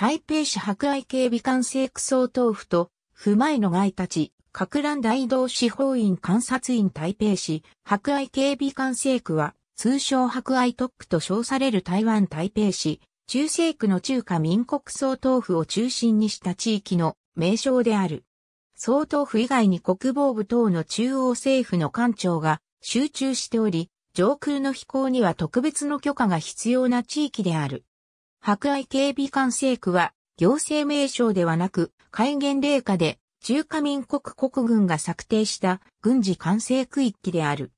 台北市博愛警備官制区総統府と、不前の外たち、各乱大道司法院監察院台北市、博愛警備官制区は、通称博愛特区と称される台湾台北市、中西区の中華民国総統府を中心にした地域の名称である。総統府以外に国防部等の中央政府の官庁が集中しており、上空の飛行には特別の許可が必要な地域である。博愛警備管制区は、行政名称ではなく、戒厳令下で、中華民国国軍が策定した軍事管制区域である。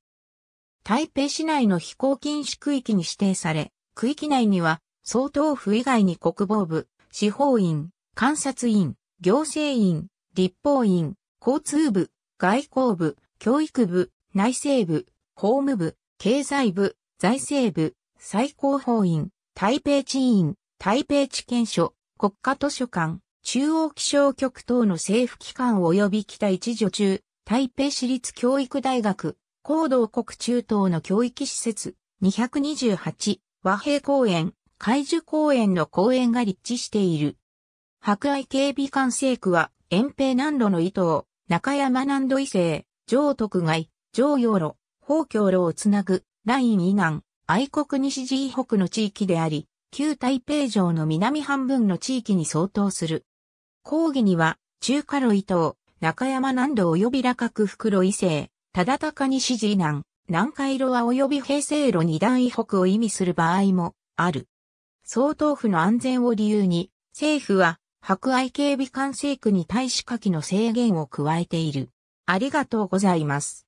台北市内の飛行禁止区域に指定され、区域内には、総統府以外に国防部、司法院、監察院、行政院、立法院、交通部、外交部、教育部、内政部、法務部、経済部、財政部、最高法院、台北地院、台北地検所、国家図書館、中央気象局等の政府機関及び北一助中、台北市立教育大学、高道国中等の教育施設、228、和平公園、海樹公園の公園が立地している。博愛警備管制区は、遠平南路の伊東、中山南路伊勢、上徳街、上洋路、宝京路をつなぐ、ライン以南、愛国西寺北の地域であり、旧台北城の南半分の地域に相当する。講義には、中華路伊東、中山南道及び羅角福袋、伊勢、忠高西寺南、南海路は及び平成路二段以北を意味する場合もある。総統府の安全を理由に、政府は、博愛警備管制区に対し下記の制限を加えている。ありがとうございます。